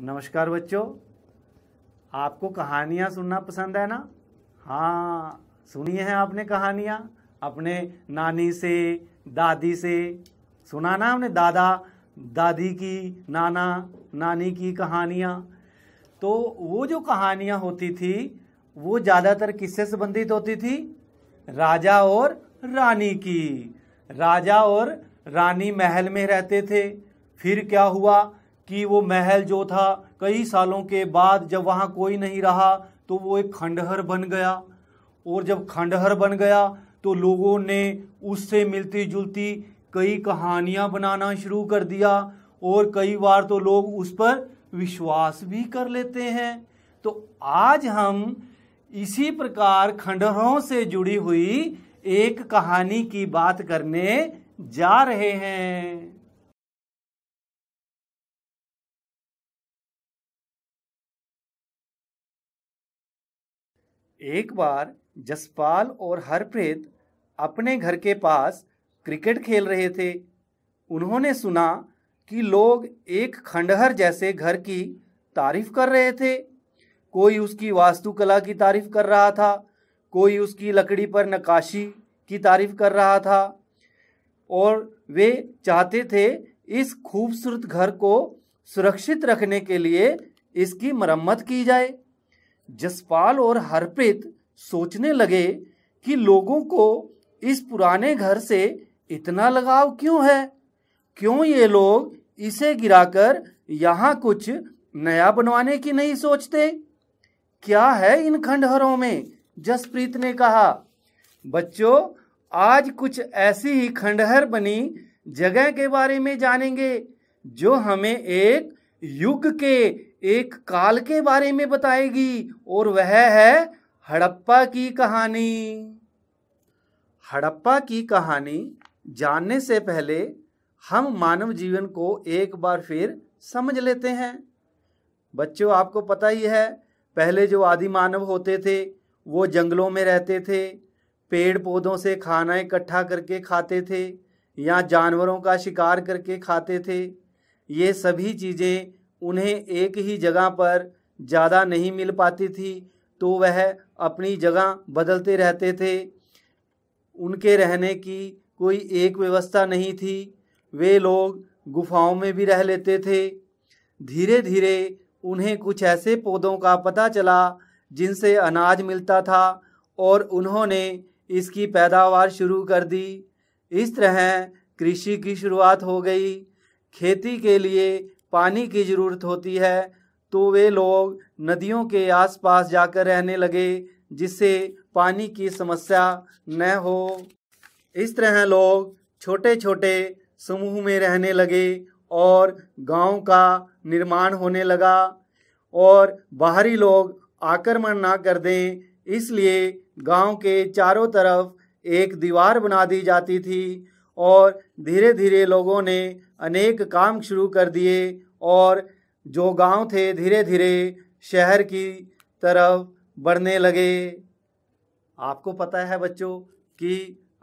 नमस्कार बच्चों आपको कहानियाँ सुनना पसंद है ना हाँ सुनी है आपने कहानियाँ अपने नानी से दादी से सुना ना हमने दादा दादी की नाना नानी की कहानियाँ तो वो जो कहानियाँ होती थी वो ज़्यादातर किससे संबंधित होती थी राजा और रानी की राजा और रानी महल में रहते थे फिर क्या हुआ कि वो महल जो था कई सालों के बाद जब वहाँ कोई नहीं रहा तो वो एक खंडहर बन गया और जब खंडहर बन गया तो लोगों ने उससे मिलती जुलती कई कहानियाँ बनाना शुरू कर दिया और कई बार तो लोग उस पर विश्वास भी कर लेते हैं तो आज हम इसी प्रकार खंडहरों से जुड़ी हुई एक कहानी की बात करने जा रहे हैं एक बार जसपाल और हरप्रीत अपने घर के पास क्रिकेट खेल रहे थे उन्होंने सुना कि लोग एक खंडहर जैसे घर की तारीफ कर रहे थे कोई उसकी वास्तुकला की तारीफ कर रहा था कोई उसकी लकड़ी पर नकाशी की तारीफ कर रहा था और वे चाहते थे इस खूबसूरत घर को सुरक्षित रखने के लिए इसकी मरम्मत की जाए जसपाल और हरप्रीत सोचने लगे कि लोगों को इस पुराने घर से इतना लगाव क्यों है क्यों ये लोग इसे गिराकर यहाँ कुछ नया बनवाने की नहीं सोचते क्या है इन खंडहरों में जसप्रीत ने कहा बच्चों आज कुछ ऐसी ही खंडहर बनी जगह के बारे में जानेंगे जो हमें एक युग के एक काल के बारे में बताएगी और वह है हड़प्पा की कहानी हड़प्पा की कहानी जानने से पहले हम मानव जीवन को एक बार फिर समझ लेते हैं बच्चों आपको पता ही है पहले जो आदि मानव होते थे वो जंगलों में रहते थे पेड़ पौधों से खाना इकट्ठा करके खाते थे या जानवरों का शिकार करके खाते थे ये सभी चीज़ें उन्हें एक ही जगह पर ज़्यादा नहीं मिल पाती थी तो वह अपनी जगह बदलते रहते थे उनके रहने की कोई एक व्यवस्था नहीं थी वे लोग गुफाओं में भी रह लेते थे धीरे धीरे उन्हें कुछ ऐसे पौधों का पता चला जिनसे अनाज मिलता था और उन्होंने इसकी पैदावार शुरू कर दी इस तरह कृषि की शुरुआत हो गई खेती के लिए पानी की ज़रूरत होती है तो वे लोग नदियों के आसपास जाकर रहने लगे जिससे पानी की समस्या न हो इस तरह लोग छोटे छोटे समूह में रहने लगे और गांव का निर्माण होने लगा और बाहरी लोग आक्रमण ना कर दें इसलिए गांव के चारों तरफ एक दीवार बना दी जाती थी और धीरे धीरे लोगों ने अनेक काम शुरू कर दिए और जो गांव थे धीरे धीरे शहर की तरफ बढ़ने लगे आपको पता है बच्चों कि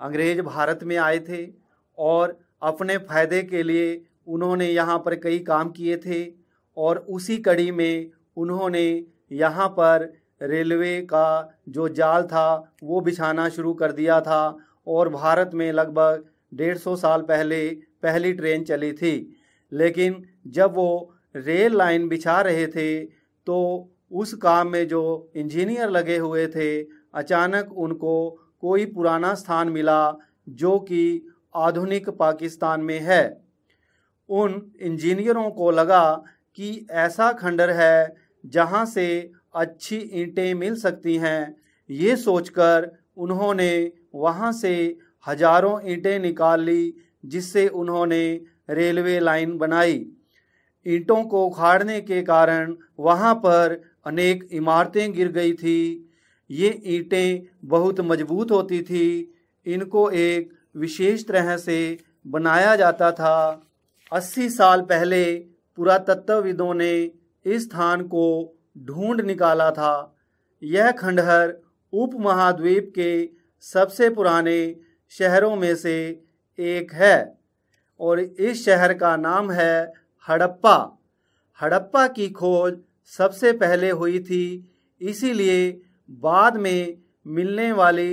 अंग्रेज भारत में आए थे और अपने फायदे के लिए उन्होंने यहाँ पर कई काम किए थे और उसी कड़ी में उन्होंने यहाँ पर रेलवे का जो जाल था वो बिछाना शुरू कर दिया था और भारत में लगभग डेढ़ सौ साल पहले पहली ट्रेन चली थी लेकिन जब वो रेल लाइन बिछा रहे थे तो उस काम में जो इंजीनियर लगे हुए थे अचानक उनको कोई पुराना स्थान मिला जो कि आधुनिक पाकिस्तान में है उन इंजीनियरों को लगा कि ऐसा खंडर है जहां से अच्छी ईंटें मिल सकती हैं ये सोचकर उन्होंने वहां से हजारों ईंटें निकाल ली जिससे उन्होंने रेलवे लाइन बनाई ईंटों को उखाड़ने के कारण वहाँ पर अनेक इमारतें गिर गई थी ये ईंटें बहुत मजबूत होती थी इनको एक विशेष तरह से बनाया जाता था 80 साल पहले पुरातत्वविदों ने इस स्थान को ढूंढ निकाला था यह खंडहर उपमहाद्वीप के सबसे पुराने शहरों में से एक है और इस शहर का नाम है हड़प्पा हड़प्पा की खोज सबसे पहले हुई थी इसीलिए बाद में मिलने वाली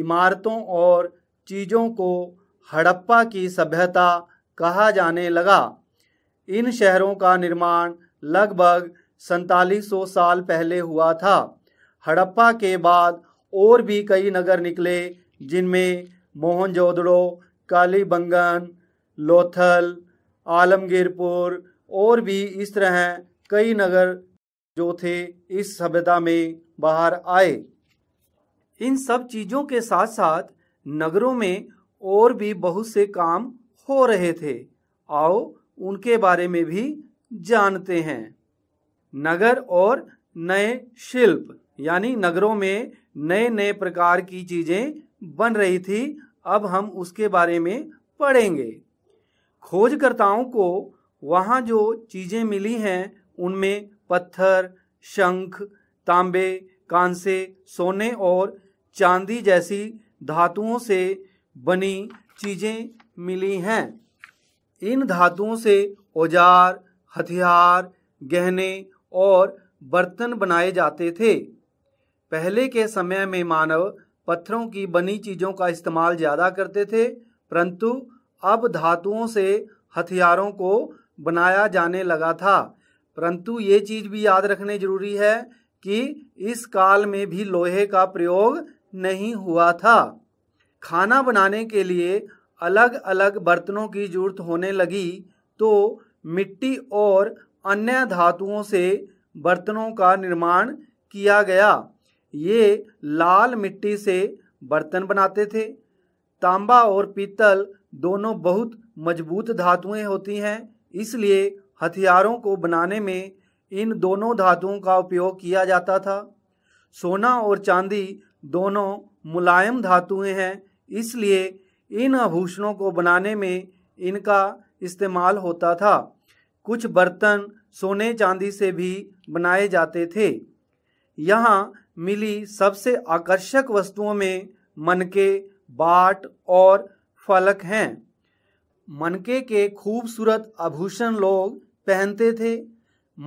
इमारतों और चीज़ों को हड़प्पा की सभ्यता कहा जाने लगा इन शहरों का निर्माण लगभग सैतालीस साल पहले हुआ था हड़प्पा के बाद और भी कई नगर निकले जिनमें मोहनजोदड़ो काली बंगन लोथल आलमगीरपुर और भी इस तरह कई नगर जो थे इस सभ्यता में बाहर आए इन सब चीज़ों के साथ साथ नगरों में और भी बहुत से काम हो रहे थे आओ उनके बारे में भी जानते हैं नगर और नए शिल्प यानी नगरों में नए नए प्रकार की चीज़ें बन रही थी अब हम उसके बारे में पढ़ेंगे खोजकर्ताओं को वहाँ जो चीज़ें मिली हैं उनमें पत्थर शंख तांबे कांसे सोने और चांदी जैसी धातुओं से बनी चीज़ें मिली हैं इन धातुओं से औजार हथियार गहने और बर्तन बनाए जाते थे पहले के समय में मानव पत्थरों की बनी चीज़ों का इस्तेमाल ज़्यादा करते थे परंतु अब धातुओं से हथियारों को बनाया जाने लगा था परंतु ये चीज़ भी याद रखने जरूरी है कि इस काल में भी लोहे का प्रयोग नहीं हुआ था खाना बनाने के लिए अलग अलग बर्तनों की जरूरत होने लगी तो मिट्टी और अन्य धातुओं से बर्तनों का निर्माण किया गया ये लाल मिट्टी से बर्तन बनाते थे तांबा और पीतल दोनों बहुत मजबूत धातुएं होती हैं इसलिए हथियारों को बनाने में इन दोनों धातुओं का उपयोग किया जाता था सोना और चांदी दोनों मुलायम धातुएं हैं इसलिए इन आभूषणों को बनाने में इनका इस्तेमाल होता था कुछ बर्तन सोने चांदी से भी बनाए जाते थे यहाँ मिली सबसे आकर्षक वस्तुओं में मनके बाट और फलक हैं मनके के खूबसूरत आभूषण लोग पहनते थे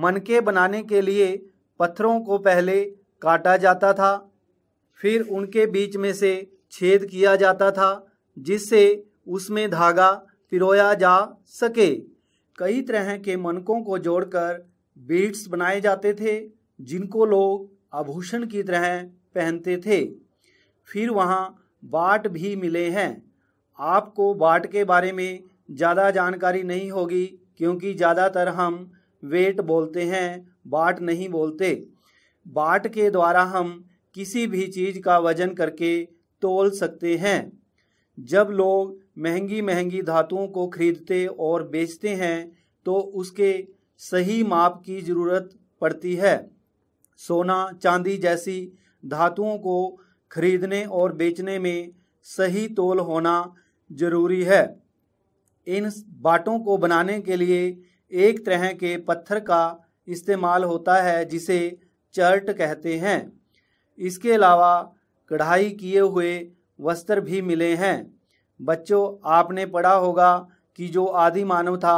मनके बनाने के लिए पत्थरों को पहले काटा जाता था फिर उनके बीच में से छेद किया जाता था जिससे उसमें धागा पिरोया जा सके कई तरह के मनकों को जोड़कर बीट्स बनाए जाते थे जिनको लोग आभूषण की तरह पहनते थे फिर वहाँ बाट भी मिले हैं आपको बाट के बारे में ज़्यादा जानकारी नहीं होगी क्योंकि ज़्यादातर हम वेट बोलते हैं बाट नहीं बोलते बाट के द्वारा हम किसी भी चीज़ का वजन करके तोल सकते हैं जब लोग महंगी महंगी धातुओं को खरीदते और बेचते हैं तो उसके सही माप की ज़रूरत पड़ती है सोना चांदी जैसी धातुओं को खरीदने और बेचने में सही तोल होना जरूरी है इन बाटों को बनाने के लिए एक तरह के पत्थर का इस्तेमाल होता है जिसे चर्ट कहते हैं इसके अलावा कढ़ाई किए हुए वस्त्र भी मिले हैं बच्चों आपने पढ़ा होगा कि जो आदि मानव था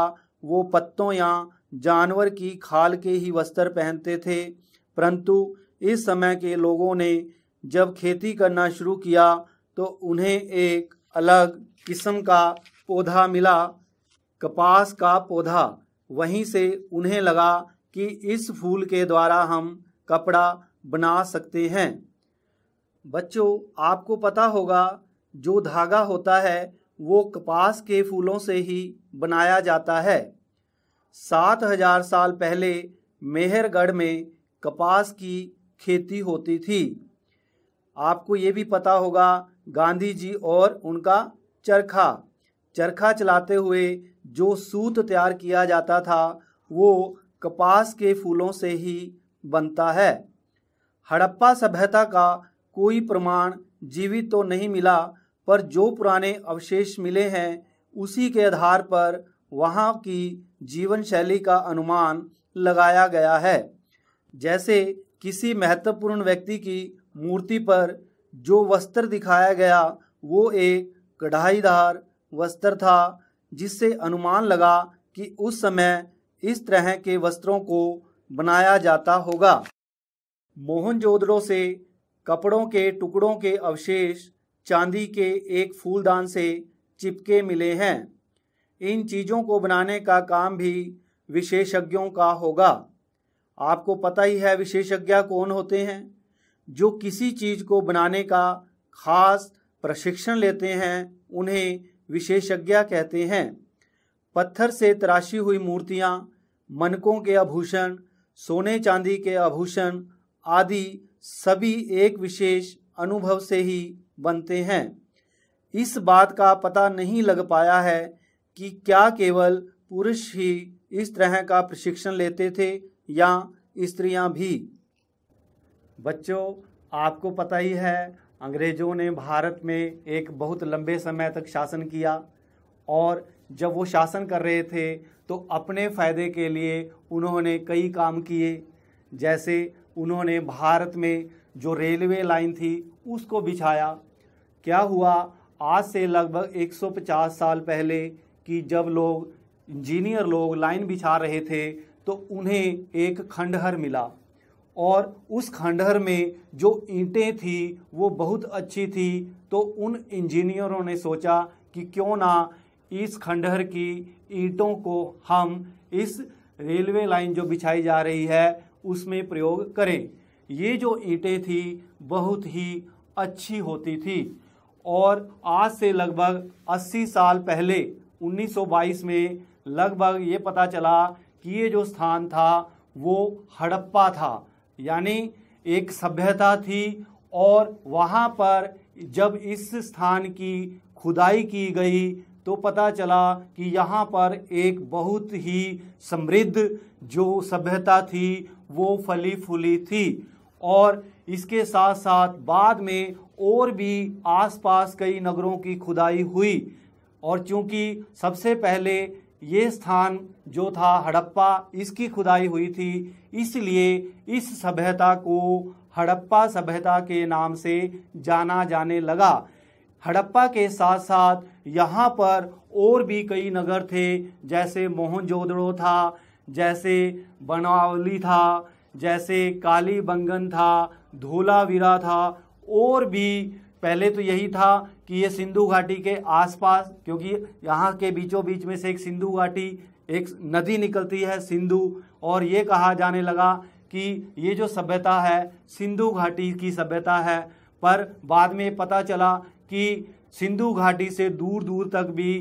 वो पत्तों या जानवर की खाल के ही वस्त्र पहनते थे परंतु इस समय के लोगों ने जब खेती करना शुरू किया तो उन्हें एक अलग किस्म का पौधा मिला कपास का पौधा वहीं से उन्हें लगा कि इस फूल के द्वारा हम कपड़ा बना सकते हैं बच्चों आपको पता होगा जो धागा होता है वो कपास के फूलों से ही बनाया जाता है सात हजार साल पहले मेहरगढ़ में कपास की खेती होती थी आपको ये भी पता होगा गांधी जी और उनका चरखा चरखा चलाते हुए जो सूत तैयार किया जाता था वो कपास के फूलों से ही बनता है हड़प्पा सभ्यता का कोई प्रमाण जीवित तो नहीं मिला पर जो पुराने अवशेष मिले हैं उसी के आधार पर वहाँ की जीवन शैली का अनुमान लगाया गया है जैसे किसी महत्वपूर्ण व्यक्ति की मूर्ति पर जो वस्त्र दिखाया गया वो एक कढ़ाईदार वस्त्र था जिससे अनुमान लगा कि उस समय इस तरह के वस्त्रों को बनाया जाता होगा मोहनजोदड़ो से कपड़ों के टुकड़ों के अवशेष चांदी के एक फूलदान से चिपके मिले हैं इन चीज़ों को बनाने का काम भी विशेषज्ञों का होगा आपको पता ही है विशेषज्ञ कौन होते हैं जो किसी चीज़ को बनाने का खास प्रशिक्षण लेते हैं उन्हें विशेषज्ञ कहते हैं पत्थर से तराशी हुई मूर्तियाँ मनकों के आभूषण सोने चांदी के आभूषण आदि सभी एक विशेष अनुभव से ही बनते हैं इस बात का पता नहीं लग पाया है कि क्या केवल पुरुष ही इस तरह का प्रशिक्षण लेते थे या स्त्रियां भी बच्चों आपको पता ही है अंग्रेज़ों ने भारत में एक बहुत लंबे समय तक शासन किया और जब वो शासन कर रहे थे तो अपने फ़ायदे के लिए उन्होंने कई काम किए जैसे उन्होंने भारत में जो रेलवे लाइन थी उसको बिछाया क्या हुआ आज से लगभग 150 साल पहले कि जब लोग इंजीनियर लोग लाइन बिछा रहे थे तो उन्हें एक खंडहर मिला और उस खंडहर में जो ईंटें थी वो बहुत अच्छी थी तो उन इंजीनियरों ने सोचा कि क्यों ना इस खंडहर की ईंटों को हम इस रेलवे लाइन जो बिछाई जा रही है उसमें प्रयोग करें ये जो ईंटें थी बहुत ही अच्छी होती थी और आज से लगभग 80 साल पहले 1922 में लगभग ये पता चला कि ये जो स्थान था वो हड़प्पा था यानी एक सभ्यता थी और वहाँ पर जब इस स्थान की खुदाई की गई तो पता चला कि यहाँ पर एक बहुत ही समृद्ध जो सभ्यता थी वो फली फूली थी और इसके साथ साथ बाद में और भी आसपास कई नगरों की खुदाई हुई और चूंकि सबसे पहले ये स्थान जो था हड़प्पा इसकी खुदाई हुई थी इसलिए इस सभ्यता को हड़प्पा सभ्यता के नाम से जाना जाने लगा हड़प्पा के साथ साथ यहाँ पर और भी कई नगर थे जैसे मोहनजोदड़ो था जैसे बनावली था जैसे काली बंगन था धोलावीरा था और भी पहले तो यही था कि ये सिंधु घाटी के आसपास क्योंकि यहाँ के बीचों बीच में से एक सिंधु घाटी एक नदी निकलती है सिंधु और ये कहा जाने लगा कि ये जो सभ्यता है सिंधु घाटी की सभ्यता है पर बाद में पता चला कि सिंधु घाटी से दूर दूर तक भी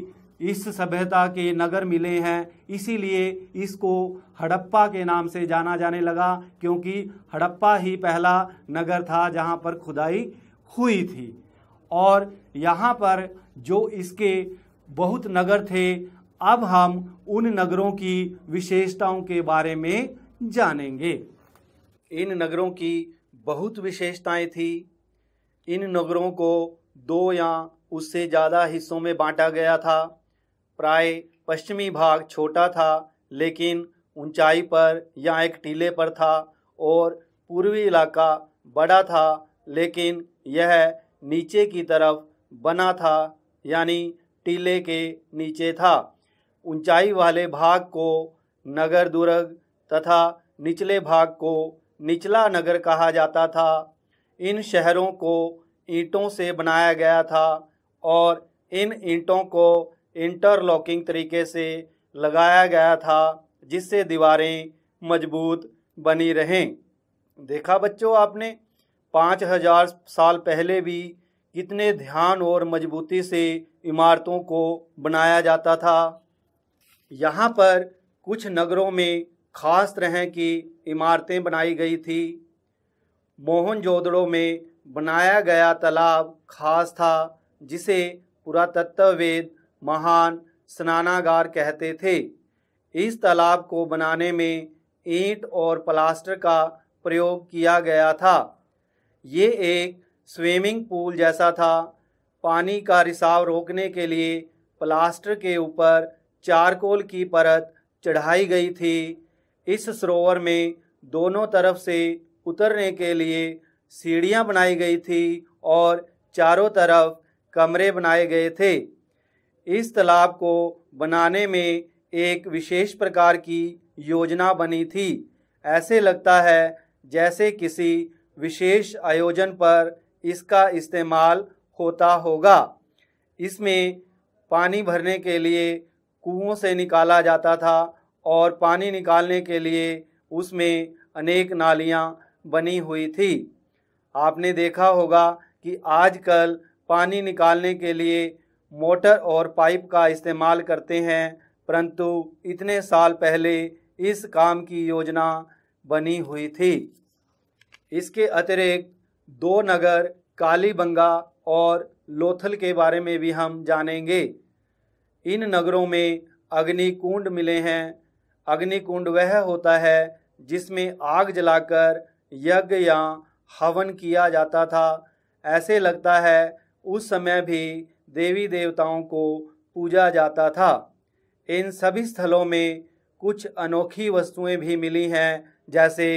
इस सभ्यता के नगर मिले हैं इसीलिए इसको हड़प्पा के नाम से जाना जाने लगा क्योंकि हड़प्पा ही पहला नगर था जहाँ पर खुदाई हुई थी और यहाँ पर जो इसके बहुत नगर थे अब हम उन नगरों की विशेषताओं के बारे में जानेंगे इन नगरों की बहुत विशेषताएं थी इन नगरों को दो या उससे ज़्यादा हिस्सों में बांटा गया था प्राय पश्चिमी भाग छोटा था लेकिन ऊंचाई पर या एक टीले पर था और पूर्वी इलाका बड़ा था लेकिन यह नीचे की तरफ बना था यानी टीले के नीचे था ऊंचाई वाले भाग को नगर दुर्ग तथा निचले भाग को निचला नगर कहा जाता था इन शहरों को ईंटों से बनाया गया था और इन ईंटों को इंटरलॉकिंग तरीके से लगाया गया था जिससे दीवारें मजबूत बनी रहें देखा बच्चों आपने पाँच हजार साल पहले भी कितने ध्यान और मजबूती से इमारतों को बनाया जाता था यहाँ पर कुछ नगरों में खास तरह की इमारतें बनाई गई थी मोहनजोदड़ो में बनाया गया तालाब खास था जिसे पुरातत्ववेद महान स्नानागार कहते थे इस तालाब को बनाने में ईंट और प्लास्टर का प्रयोग किया गया था ये एक स्विमिंग पूल जैसा था पानी का रिसाव रोकने के लिए प्लास्टर के ऊपर चारकोल की परत चढ़ाई गई थी इस सरोवर में दोनों तरफ से उतरने के लिए सीढ़ियां बनाई गई थी और चारों तरफ कमरे बनाए गए थे इस तालाब को बनाने में एक विशेष प्रकार की योजना बनी थी ऐसे लगता है जैसे किसी विशेष आयोजन पर इसका इस्तेमाल होता होगा इसमें पानी भरने के लिए कुओं से निकाला जाता था और पानी निकालने के लिए उसमें अनेक नालियाँ बनी हुई थी आपने देखा होगा कि आजकल पानी निकालने के लिए मोटर और पाइप का इस्तेमाल करते हैं परंतु इतने साल पहले इस काम की योजना बनी हुई थी इसके अतिरिक्त दो नगर कालीबंगा और लोथल के बारे में भी हम जानेंगे इन नगरों में अग्निकुंड मिले हैं अग्निकुंड वह होता है जिसमें आग जलाकर यज्ञ या हवन किया जाता था ऐसे लगता है उस समय भी देवी देवताओं को पूजा जाता था इन सभी स्थलों में कुछ अनोखी वस्तुएं भी मिली हैं जैसे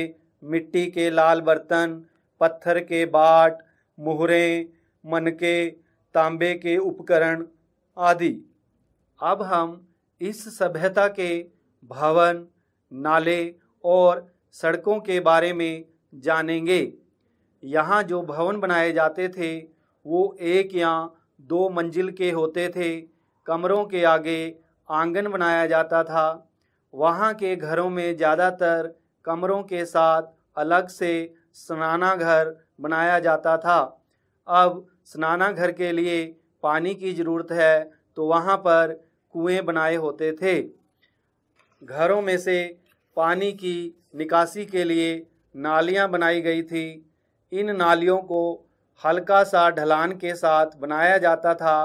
मिट्टी के लाल बर्तन पत्थर के बाट मुहरें मनके तांबे के उपकरण आदि अब हम इस सभ्यता के भवन नाले और सड़कों के बारे में जानेंगे यहाँ जो भवन बनाए जाते थे वो एक या दो मंजिल के होते थे कमरों के आगे आंगन बनाया जाता था वहाँ के घरों में ज़्यादातर कमरों के साथ अलग से स्नानाघर बनाया जाता था अब स्नानाघर के लिए पानी की ज़रूरत है तो वहाँ पर कुएं बनाए होते थे घरों में से पानी की निकासी के लिए नालियाँ बनाई गई थी इन नालियों को हल्का सा ढलान के साथ बनाया जाता था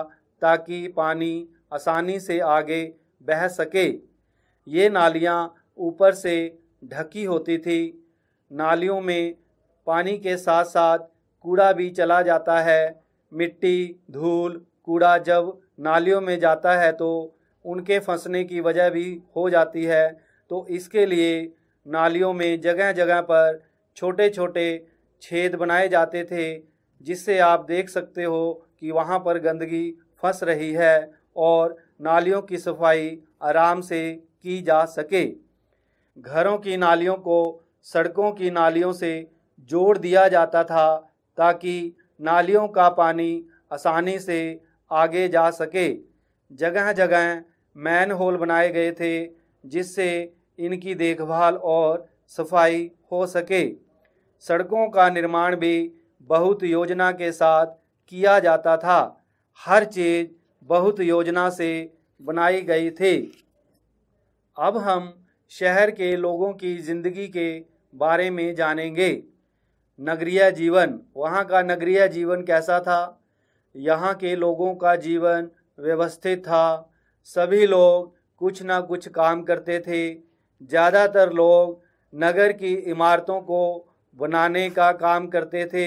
ताकि पानी आसानी से आगे बह सके ये नालियाँ ऊपर से ढकी होती थी नालियों में पानी के साथ साथ कूड़ा भी चला जाता है मिट्टी धूल कूड़ा जब नालियों में जाता है तो उनके फंसने की वजह भी हो जाती है तो इसके लिए नालियों में जगह जगह पर छोटे छोटे छेद बनाए जाते थे जिससे आप देख सकते हो कि वहाँ पर गंदगी फंस रही है और नालियों की सफाई आराम से की जा सके घरों की नालियों को सड़कों की नालियों से जोड़ दिया जाता था ताकि नालियों का पानी आसानी से आगे जा सके जगह जगह मैन होल बनाए गए थे जिससे इनकी देखभाल और सफाई हो सके सड़कों का निर्माण भी बहुत योजना के साथ किया जाता था हर चीज़ बहुत योजना से बनाई गई थी अब हम शहर के लोगों की ज़िंदगी के बारे में जानेंगे नगरीय जीवन वहाँ का नगरीय जीवन कैसा था यहाँ के लोगों का जीवन व्यवस्थित था सभी लोग कुछ ना कुछ काम करते थे ज़्यादातर लोग नगर की इमारतों को बनाने का काम करते थे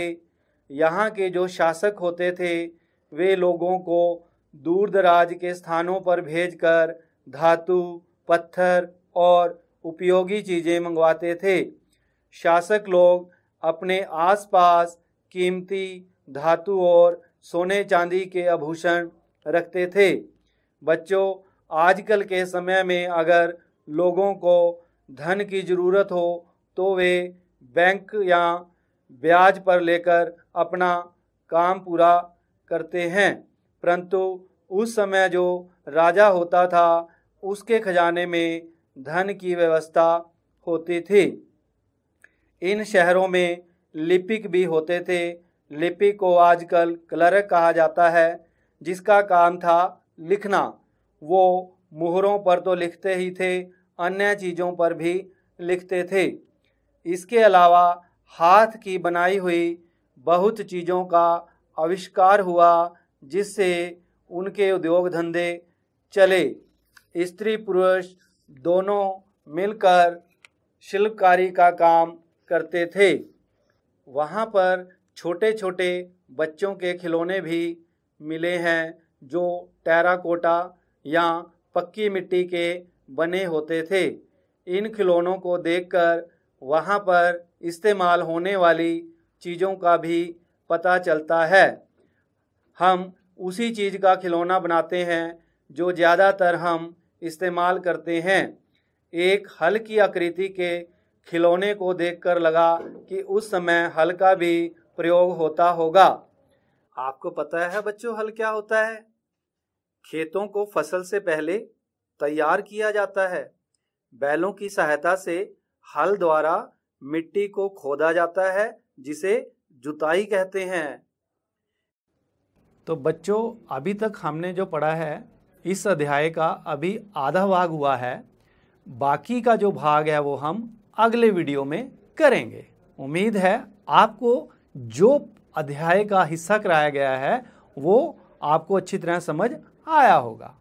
यहाँ के जो शासक होते थे वे लोगों को दूर दराज के स्थानों पर भेजकर धातु पत्थर और उपयोगी चीज़ें मंगवाते थे शासक लोग अपने आसपास कीमती धातु और सोने चांदी के आभूषण रखते थे बच्चों आजकल के समय में अगर लोगों को धन की ज़रूरत हो तो वे बैंक या ब्याज पर लेकर अपना काम पूरा करते हैं परंतु उस समय जो राजा होता था उसके खजाने में धन की व्यवस्था होती थी इन शहरों में लिपिक भी होते थे लिपिक को आजकल क्लर्क कहा जाता है जिसका काम था लिखना वो मुहरों पर तो लिखते ही थे अन्य चीज़ों पर भी लिखते थे इसके अलावा हाथ की बनाई हुई बहुत चीज़ों का आविष्कार हुआ जिससे उनके उद्योग धंधे चले स्त्री पुरुष दोनों मिलकर शिल्पकारी का काम करते थे वहाँ पर छोटे छोटे बच्चों के खिलौने भी मिले हैं जो टेराकोटा या पक्की मिट्टी के बने होते थे इन खिलौनों को देखकर वहाँ पर इस्तेमाल होने वाली चीज़ों का भी पता चलता है हम उसी चीज़ का खिलौना बनाते हैं जो ज़्यादातर हम इस्तेमाल करते हैं एक हल की आकृति के खिलौने को देखकर लगा कि उस समय हल का भी प्रयोग होता होगा आपको पता है बच्चों हल क्या होता है खेतों को फसल से पहले तैयार किया जाता है बैलों की सहायता से हल द्वारा मिट्टी को खोदा जाता है जिसे जुताई कहते हैं तो बच्चों अभी तक हमने जो पढ़ा है इस अध्याय का अभी आधा भाग हुआ है बाकी का जो भाग है वो हम अगले वीडियो में करेंगे उम्मीद है आपको जो अध्याय का हिस्सा कराया गया है वो आपको अच्छी तरह समझ आया होगा